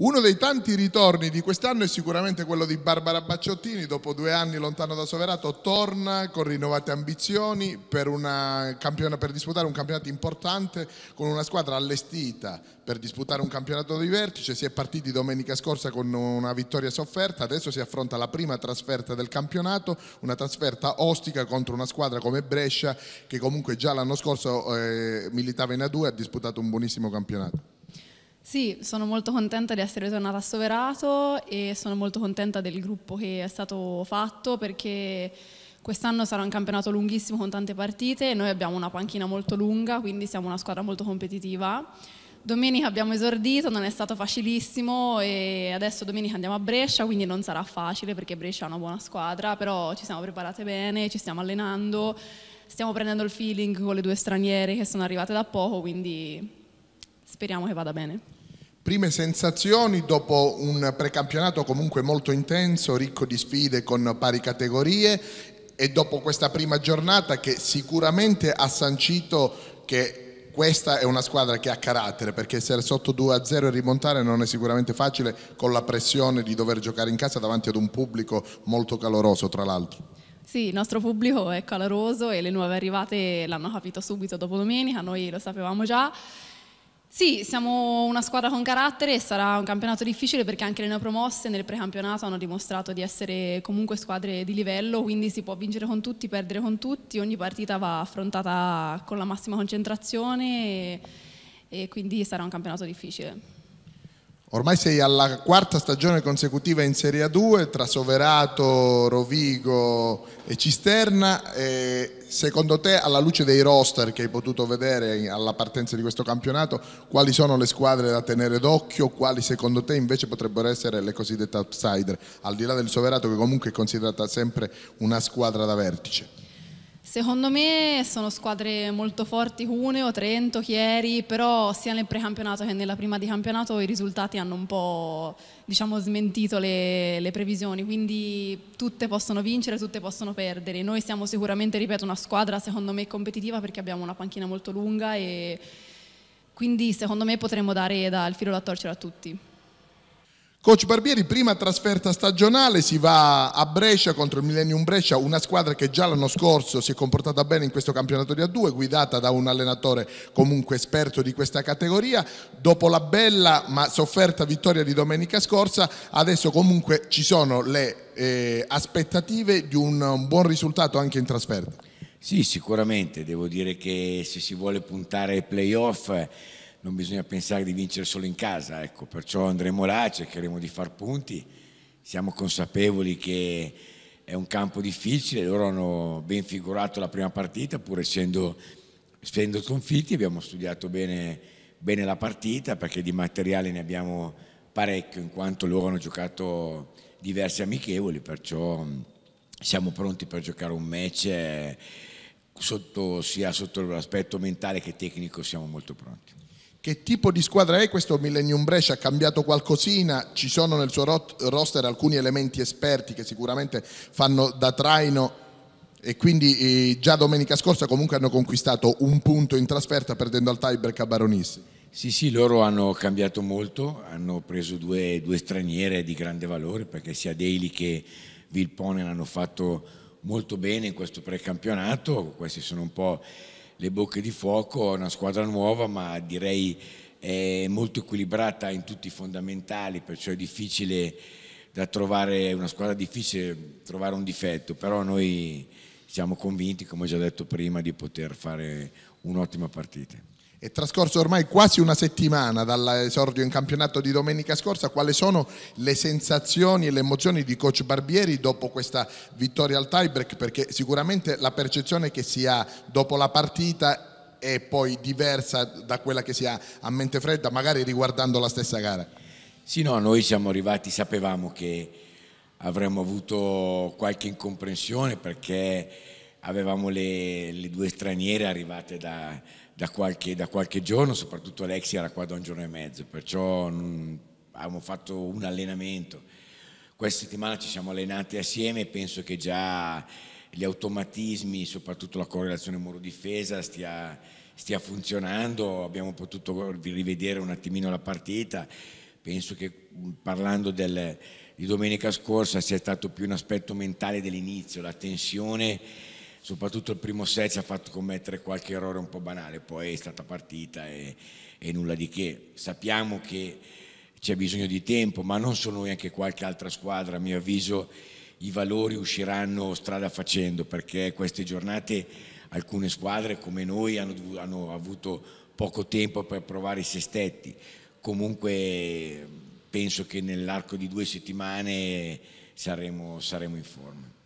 Uno dei tanti ritorni di quest'anno è sicuramente quello di Barbara Bacciottini, dopo due anni lontano da Soverato, torna con rinnovate ambizioni per, per, disputare un campionato importante con una squadra allestita per disputare un campionato di vertice. Si è partiti domenica scorsa con una vittoria sofferta, adesso si affronta la prima trasferta del campionato, una trasferta ostica contro una squadra come Brescia che comunque già l'anno scorso eh, militava in A2 e ha disputato un buonissimo campionato. Sì, sono molto contenta di essere tornata a Soverato e sono molto contenta del gruppo che è stato fatto perché quest'anno sarà un campionato lunghissimo con tante partite e noi abbiamo una panchina molto lunga, quindi siamo una squadra molto competitiva. Domenica abbiamo esordito, non è stato facilissimo e adesso domenica andiamo a Brescia, quindi non sarà facile perché Brescia è una buona squadra, però ci siamo preparate bene, ci stiamo allenando, stiamo prendendo il feeling con le due straniere che sono arrivate da poco, quindi speriamo che vada bene. Prime sensazioni dopo un precampionato comunque molto intenso, ricco di sfide con pari categorie e dopo questa prima giornata che sicuramente ha sancito che questa è una squadra che ha carattere perché essere sotto 2-0 e rimontare non è sicuramente facile con la pressione di dover giocare in casa davanti ad un pubblico molto caloroso tra l'altro. Sì, il nostro pubblico è caloroso e le nuove arrivate l'hanno capito subito dopo domenica, noi lo sapevamo già sì, siamo una squadra con carattere e sarà un campionato difficile perché anche le neopromosse nel precampionato hanno dimostrato di essere comunque squadre di livello, quindi si può vincere con tutti, perdere con tutti, ogni partita va affrontata con la massima concentrazione e, e quindi sarà un campionato difficile. Ormai sei alla quarta stagione consecutiva in Serie A2 tra Soverato, Rovigo e Cisterna. E secondo te, alla luce dei roster che hai potuto vedere alla partenza di questo campionato, quali sono le squadre da tenere d'occhio? Quali secondo te invece potrebbero essere le cosiddette outsider? Al di là del Soverato che comunque è considerata sempre una squadra da vertice. Secondo me sono squadre molto forti, Cuneo, Trento, Chieri, però sia nel precampionato che nella prima di campionato i risultati hanno un po' diciamo, smentito le, le, previsioni, quindi tutte possono vincere, tutte possono perdere. Noi siamo sicuramente, ripeto, una squadra secondo me competitiva perché abbiamo una panchina molto lunga e quindi secondo me potremmo dare dal filo da torcere a tutti. Coach Barbieri, prima trasferta stagionale, si va a Brescia contro il Millennium Brescia, una squadra che già l'anno scorso si è comportata bene in questo campionato di A2, guidata da un allenatore comunque esperto di questa categoria. Dopo la bella ma sofferta vittoria di domenica scorsa, adesso comunque ci sono le eh, aspettative di un, un buon risultato anche in trasferta. Sì, sicuramente, devo dire che se si vuole puntare ai playoff non bisogna pensare di vincere solo in casa, ecco, perciò andremo là, cercheremo di far punti, siamo consapevoli che è un campo difficile, loro hanno ben figurato la prima partita, pur essendo, essendo sconfitti, abbiamo studiato bene, bene la partita perché di materiale ne abbiamo parecchio, in quanto loro hanno giocato diversi amichevoli, perciò siamo pronti per giocare un match eh, sotto, sia sotto l'aspetto mentale che tecnico siamo molto pronti. Che tipo di squadra è questo Millennium Brescia? Ha cambiato qualcosina? Ci sono nel suo roster alcuni elementi esperti che sicuramente fanno da traino e quindi eh, già domenica scorsa comunque hanno conquistato un punto in trasferta perdendo al tiebreak a Baronissi. Sì, sì, loro hanno cambiato molto, hanno preso due, due straniere di grande valore perché sia Daly che Vilponen hanno fatto molto bene in questo precampionato, questi sono un po' le bocche di fuoco, è una squadra nuova ma direi è molto equilibrata in tutti i fondamentali, perciò è difficile da trovare, una squadra difficile trovare un difetto, però noi siamo convinti, come ho già detto prima, di poter fare un'ottima partita. È trascorso ormai quasi una settimana dall'esordio in campionato di domenica scorsa. Quali sono le sensazioni e le emozioni di coach Barbieri dopo questa vittoria al tiebreak? Perché sicuramente la percezione che si ha dopo la partita è poi diversa da quella che si ha a mente fredda, magari riguardando la stessa gara. Sì, no, noi siamo arrivati, sapevamo che avremmo avuto qualche incomprensione perché avevamo le, le due straniere arrivate da da qualche, da qualche giorno, soprattutto Alexi era qua da un giorno e mezzo, perciò non, avevamo fatto un allenamento. Questa settimana ci siamo allenati assieme e penso che già gli automatismi, soprattutto la correlazione muro-difesa, stia, stia funzionando. Abbiamo potuto rivedere un attimino la partita. Penso che parlando del, di domenica scorsa sia stato più un aspetto mentale dell'inizio, la tensione soprattutto il primo set ci ha fatto commettere qualche errore un po' banale, poi è stata partita e, e nulla di che. Sappiamo che c'è bisogno di tempo, ma non solo noi, anche qualche altra squadra, a mio avviso i valori usciranno strada facendo perché queste giornate alcune squadre come noi hanno, hanno avuto poco tempo per provare i sestetti. Comunque penso che nell'arco di due settimane saremo, saremo in forma.